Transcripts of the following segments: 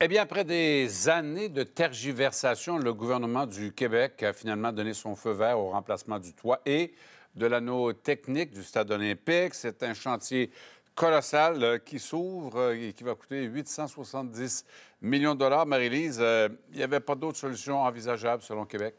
Eh bien, après des années de tergiversation, le gouvernement du Québec a finalement donné son feu vert au remplacement du toit et de l'anneau technique du stade olympique. C'est un chantier colossal euh, qui s'ouvre euh, et qui va coûter 870 millions de dollars. Marie-Lise, euh, il n'y avait pas d'autre solution envisageable selon Québec?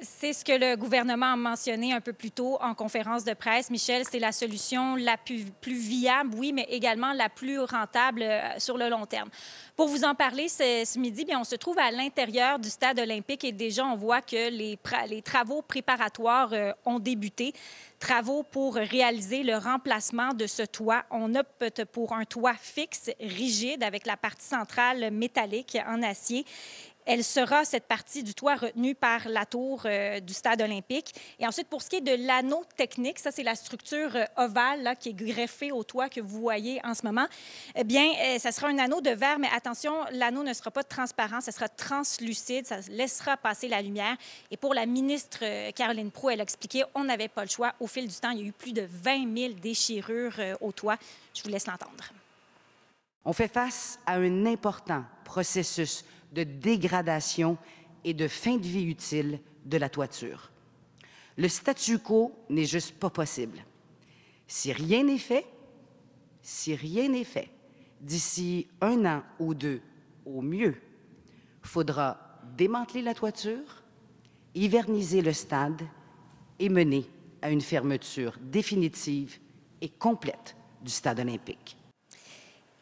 C'est ce que le gouvernement a mentionné un peu plus tôt en conférence de presse. Michel, c'est la solution la plus, viable, oui, mais également la plus rentable euh, sur le long terme. Pour vous en parler ce, midi, bien, on se trouve à l'intérieur du stade olympique et déjà on voit que les, travaux préparatoires euh, ont débuté. Travaux pour réaliser le remplacement de ce toit. On opte pour un toit fixe, rigide, avec la partie centrale métallique en acier elle sera, cette partie du toit, retenue par la tour euh, du stade olympique. Et ensuite, pour ce qui est de l'anneau technique, ça, c'est la structure euh, ovale qui est greffée au toit que vous voyez en ce moment. Eh bien, euh, ça sera un anneau de verre, mais attention, l'anneau ne sera pas transparent, ça sera translucide, ça laissera passer la lumière. Et pour la ministre Caroline Proux, elle a expliqué, on n'avait pas le choix. Au fil du temps, il y a eu plus de 20 000 déchirures au toit. Je vous laisse l'entendre. On fait face à un important processus de dégradation et de fin de vie utile de la toiture. Le statu quo n'est juste pas possible. Si rien n'est fait, si rien n'est fait, d'ici un an ou deux, au mieux, faudra démanteler la toiture, hiverniser le stade et mener à une fermeture définitive et complète du stade olympique.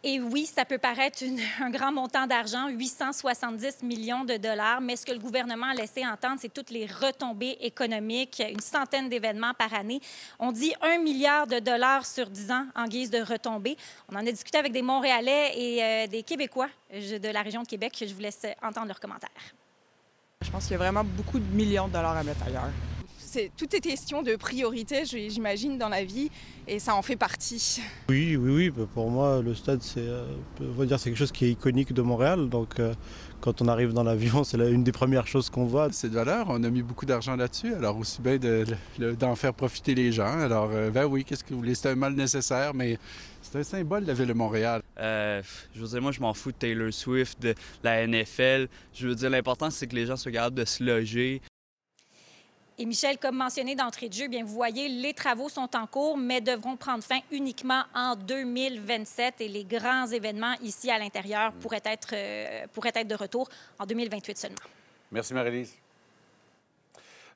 Et oui, ça peut paraître un grand montant d'argent, 870 millions de dollars, mais ce que le gouvernement a laissé entendre, c'est toutes les retombées économiques, une centaine d'événements par année. On dit 1 milliard de dollars sur 10 ans en guise de retombées. On en a discuté avec des Montréalais et euh, des Québécois de la région de Québec. Je vous laisse entendre leurs commentaires. Je pense qu'il y a vraiment beaucoup de millions de dollars à mettre ailleurs tout est question de priorité, j'imagine, dans la vie, et ça en fait partie. Oui, oui, oui. Bah, pour moi, le stade, c'est, euh, on dire, c'est quelque chose qui est iconique de Montréal. Donc, euh, quand on arrive dans l'avion, c'est une des premières choses qu'on voit. C'est de valeur. On a mis beaucoup d'argent là-dessus. Alors, aussi bien de, d'en faire profiter les gens. Alors, euh, ben oui, qu'est-ce que vous voulez? C'est un mal nécessaire, mais c'est un symbole de la ville de Montréal. je veux dire, moi, je m'en fous de Taylor Swift, de la NFL. Je veux dire, l'important, c'est que les gens soient capables de se loger, et Michel, comme mentionné d'entrée de jeu, eh bien, vous voyez, les travaux sont en cours, mais devront prendre fin uniquement en 2027 et les grands événements ici à l'intérieur mm. pourraient être, euh, pourraient être de retour en 2028 seulement. Merci, Marie-Lise.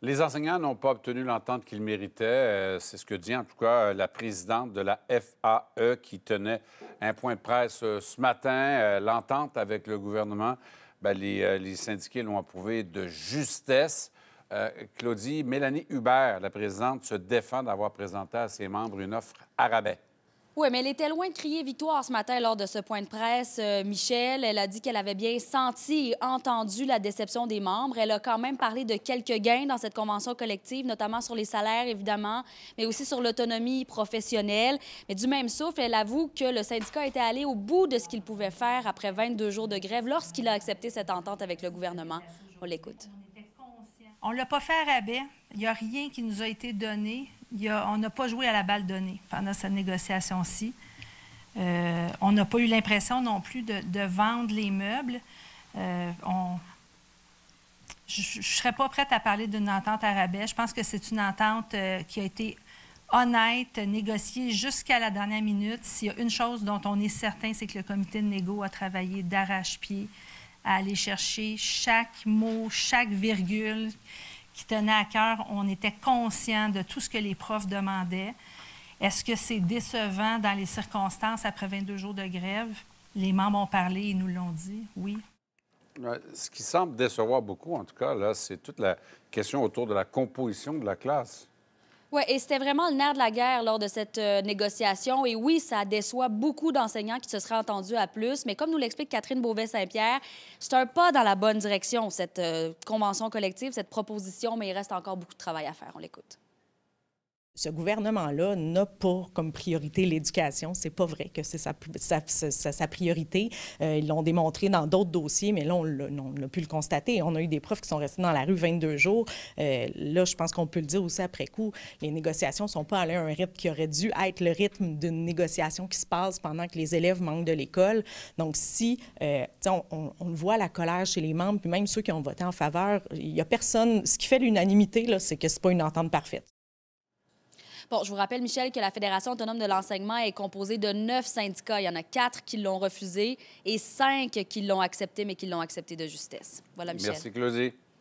Les enseignants n'ont pas obtenu l'entente qu'ils méritaient. Euh, c'est ce que dit en tout cas euh, la présidente de la FAE qui tenait un point de presse ce matin. L'entente avec le gouvernement, ben, les, les syndiqués l'ont approuvée de justesse. Euh, Claudie, Mélanie Hubert, la présidente, se défend d'avoir présenté à ses membres une offre à rabais. Oui, mais elle était loin de crier victoire ce matin lors de ce point de presse. Euh, Michel, elle a dit qu'elle avait bien senti et entendu la déception des membres. Elle a quand même parlé de quelques gains dans cette convention collective, notamment sur les salaires, évidemment, mais aussi sur l'autonomie professionnelle. Mais du même souffle, elle avoue que le syndicat était allé au bout de ce qu'il pouvait faire après 22 jours de grève lorsqu'il a accepté cette entente avec le gouvernement. On l'écoute. On ne l'a pas fait à rabais. Il n'y a rien qui nous a été donné. on n'a pas joué à la balle donnée pendant cette négociation-ci. Euh, on n'a pas eu l'impression non plus de, vendre les meubles. Euh, je ne serais pas prête à parler d'une entente à rabais. Je pense que c'est une entente euh, qui a été honnête, négociée jusqu'à la dernière minute. S'il y a une chose dont on est certain, c'est que le comité de négo a travaillé d'arrache-pied à aller chercher chaque mot, chaque virgule qui tenait à cœur. On était conscient de tout ce que les profs demandaient. Est-ce que c'est décevant dans les circonstances après 22 jours de grève? Les membres ont parlé et nous l'ont dit, oui. Ce qui semble décevoir beaucoup, en tout cas, là, c'est toute la question autour de la composition de la classe. Oui, et c'était vraiment le nerf de la guerre lors de cette euh, négociation. Et oui, ça déçoit beaucoup d'enseignants qui se seraient entendus à plus. Mais comme nous l'explique Catherine Beauvais-Saint-Pierre, c'est un pas dans la bonne direction, cette euh, convention collective, cette proposition, mais il reste encore beaucoup de travail à faire. On l'écoute ce gouvernement-là n'a pas comme priorité l'éducation. C'est pas vrai que c'est sa, sa, priorité. Euh, ils l'ont démontré dans d'autres dossiers, mais là, on n'a pu le constater. On a eu des profs qui sont restés dans la rue 22 jours. Euh, là, je pense qu'on peut le dire aussi après coup, les négociations sont pas allées à un rythme qui aurait dû être le rythme d'une négociation qui se passe pendant que les élèves manquent de l'école. Donc, si, euh, on, on, on, voit la colère chez les membres, puis même ceux qui ont voté en faveur, il y a personne... Ce qui fait l'unanimité, là, c'est que c'est pas une entente parfaite. Bon, je vous rappelle, Michel, que la Fédération autonome de l'enseignement est composée de neuf syndicats. Il y en a quatre qui l'ont refusé et cinq qui l'ont accepté, mais qui l'ont accepté de justesse. Voilà, Michel. Merci, Claudie.